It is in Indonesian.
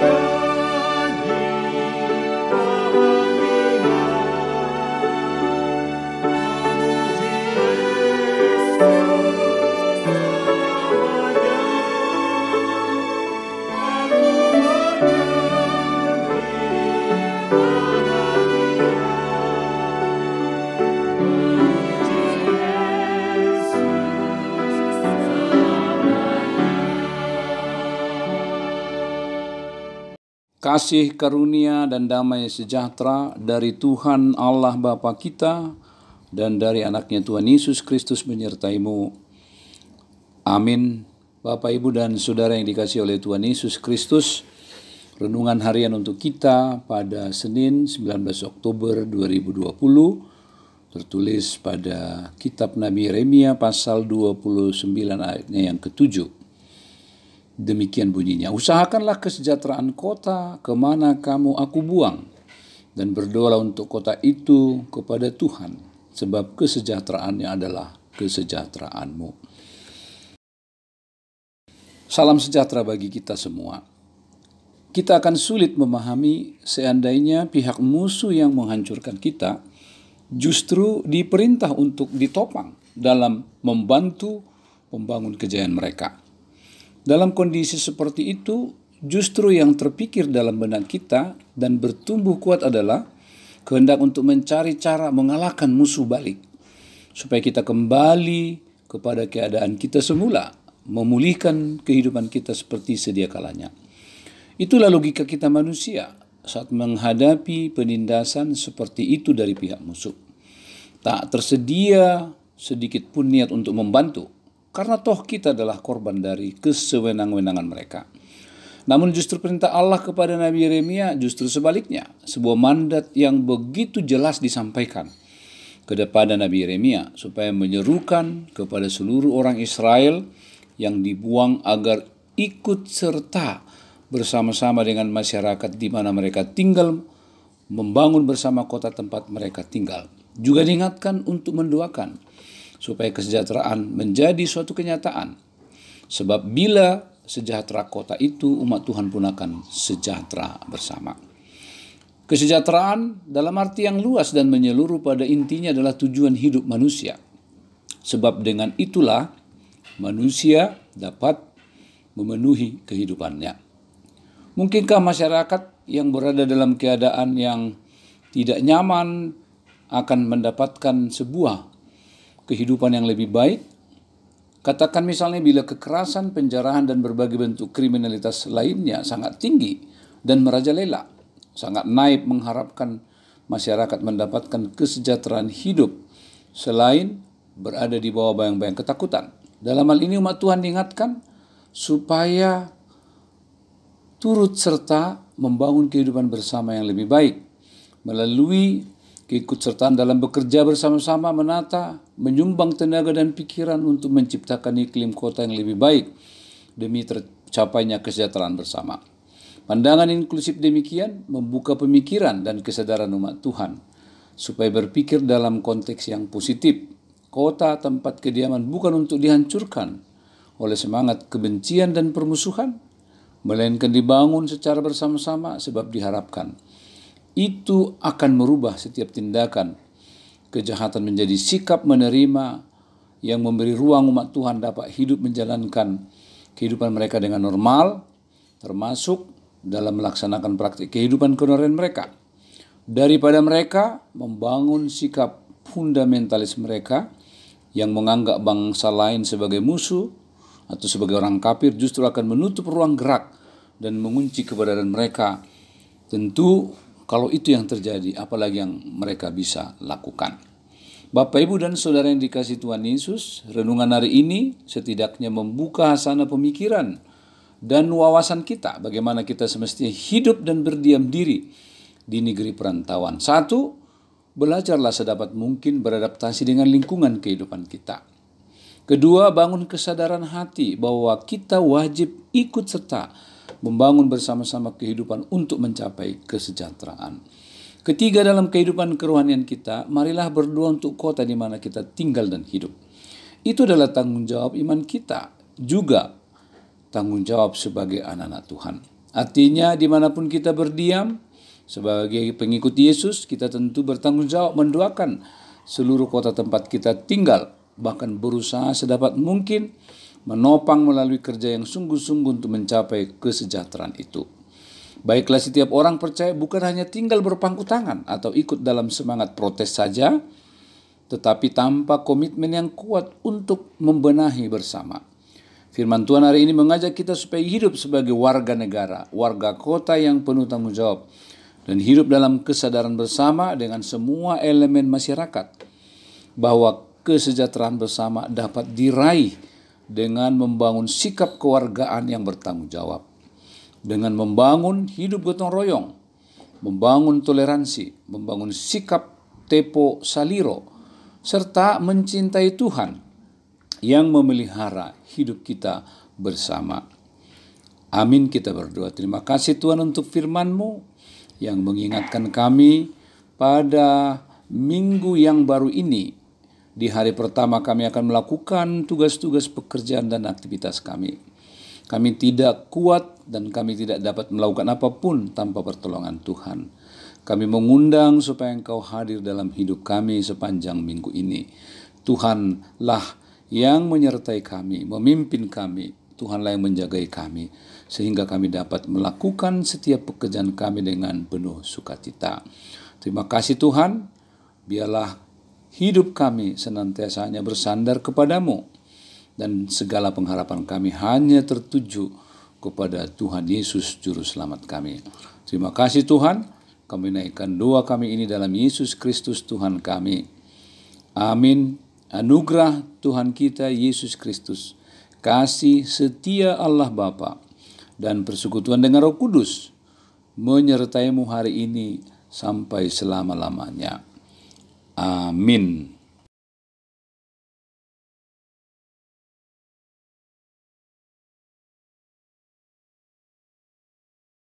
Thank you. Kasih karunia dan damai sejahtera dari Tuhan Allah Bapa kita dan dari anaknya Tuhan Yesus Kristus menyertaimu. Amin. Bapak, Ibu, dan Saudara yang dikasih oleh Tuhan Yesus Kristus, Renungan harian untuk kita pada Senin 19 Oktober 2020 tertulis pada kitab Nabi Remia pasal 29 ayatnya yang ketujuh. Demikian bunyinya. Usahakanlah kesejahteraan kota kemana kamu aku buang. Dan berdoalah untuk kota itu kepada Tuhan. Sebab kesejahteraannya adalah kesejahteraanmu. Salam sejahtera bagi kita semua. Kita akan sulit memahami seandainya pihak musuh yang menghancurkan kita justru diperintah untuk ditopang dalam membantu membangun kejayaan mereka. Dalam kondisi seperti itu, justru yang terpikir dalam benak kita dan bertumbuh kuat adalah kehendak untuk mencari cara mengalahkan musuh balik, supaya kita kembali kepada keadaan kita semula, memulihkan kehidupan kita seperti sedia kalanya. Itulah logika kita manusia saat menghadapi penindasan seperti itu dari pihak musuh. Tak tersedia sedikit pun niat untuk membantu karena toh kita adalah korban dari kesewenang-wenangan mereka. Namun justru perintah Allah kepada Nabi Yeremia justru sebaliknya, sebuah mandat yang begitu jelas disampaikan kepada Nabi Yeremia supaya menyerukan kepada seluruh orang Israel yang dibuang agar ikut serta bersama-sama dengan masyarakat di mana mereka tinggal, membangun bersama kota tempat mereka tinggal. Juga diingatkan untuk mendoakan supaya kesejahteraan menjadi suatu kenyataan. Sebab bila sejahtera kota itu, umat Tuhan pun akan sejahtera bersama. Kesejahteraan dalam arti yang luas dan menyeluruh pada intinya adalah tujuan hidup manusia. Sebab dengan itulah manusia dapat memenuhi kehidupannya. Mungkinkah masyarakat yang berada dalam keadaan yang tidak nyaman akan mendapatkan sebuah kehidupan yang lebih baik. Katakan misalnya bila kekerasan, penjarahan, dan berbagai bentuk kriminalitas lainnya sangat tinggi dan merajalela, sangat naib mengharapkan masyarakat mendapatkan kesejahteraan hidup selain berada di bawah bayang-bayang ketakutan. Dalam hal ini umat Tuhan diingatkan supaya turut serta membangun kehidupan bersama yang lebih baik melalui Keikutsertaan dalam bekerja bersama-sama menata, menyumbang tenaga dan pikiran untuk menciptakan iklim kota yang lebih baik demi tercapainya kesejahteraan bersama. Pandangan inklusif demikian membuka pemikiran dan kesadaran umat Tuhan supaya berpikir dalam konteks yang positif. Kota tempat kediaman bukan untuk dihancurkan oleh semangat kebencian dan permusuhan, melainkan dibangun secara bersama-sama sebab diharapkan itu akan merubah setiap tindakan. Kejahatan menjadi sikap menerima yang memberi ruang umat Tuhan dapat hidup menjalankan kehidupan mereka dengan normal, termasuk dalam melaksanakan praktik kehidupan kenormalan mereka. Daripada mereka membangun sikap fundamentalis mereka yang menganggap bangsa lain sebagai musuh atau sebagai orang kafir justru akan menutup ruang gerak dan mengunci keberadaan mereka. Tentu kalau itu yang terjadi, apalagi yang mereka bisa lakukan. Bapak, Ibu, dan Saudara yang dikasih Tuhan Yesus, renungan hari ini setidaknya membuka sana pemikiran dan wawasan kita bagaimana kita semestinya hidup dan berdiam diri di negeri perantauan. Satu, belajarlah sedapat mungkin beradaptasi dengan lingkungan kehidupan kita. Kedua, bangun kesadaran hati bahwa kita wajib ikut serta membangun bersama-sama kehidupan untuk mencapai kesejahteraan. Ketiga dalam kehidupan kerohanian kita, marilah berdoa untuk kota di mana kita tinggal dan hidup. Itu adalah tanggung jawab iman kita, juga tanggung jawab sebagai anak-anak Tuhan. Artinya dimanapun kita berdiam, sebagai pengikut Yesus, kita tentu bertanggung jawab mendoakan seluruh kota tempat kita tinggal, bahkan berusaha sedapat mungkin menopang melalui kerja yang sungguh-sungguh untuk mencapai kesejahteraan itu. Baiklah setiap orang percaya bukan hanya tinggal berpangku tangan atau ikut dalam semangat protes saja, tetapi tanpa komitmen yang kuat untuk membenahi bersama. Firman Tuhan hari ini mengajak kita supaya hidup sebagai warga negara, warga kota yang penuh tanggung jawab, dan hidup dalam kesadaran bersama dengan semua elemen masyarakat bahwa kesejahteraan bersama dapat diraih dengan membangun sikap kewargaan yang bertanggung jawab, dengan membangun hidup gotong royong, membangun toleransi, membangun sikap tepo saliro, serta mencintai Tuhan yang memelihara hidup kita bersama. Amin kita berdoa. Terima kasih Tuhan untuk firman-Mu yang mengingatkan kami pada minggu yang baru ini di hari pertama kami akan melakukan tugas-tugas pekerjaan dan aktivitas kami. Kami tidak kuat dan kami tidak dapat melakukan apapun tanpa pertolongan Tuhan. Kami mengundang supaya Engkau hadir dalam hidup kami sepanjang minggu ini. Tuhanlah yang menyertai kami, memimpin kami, Tuhanlah yang menjagai kami, sehingga kami dapat melakukan setiap pekerjaan kami dengan penuh sukacita. Terima kasih Tuhan, biarlah hidup kami senantiasa hanya bersandar kepadamu dan segala pengharapan kami hanya tertuju kepada Tuhan Yesus juru selamat kami. Terima kasih Tuhan, kami naikkan doa kami ini dalam Yesus Kristus Tuhan kami. Amin. Anugerah Tuhan kita Yesus Kristus, kasih setia Allah Bapa dan persekutuan dengan Roh Kudus menyertaimu hari ini sampai selama-lamanya. Amin. Ah,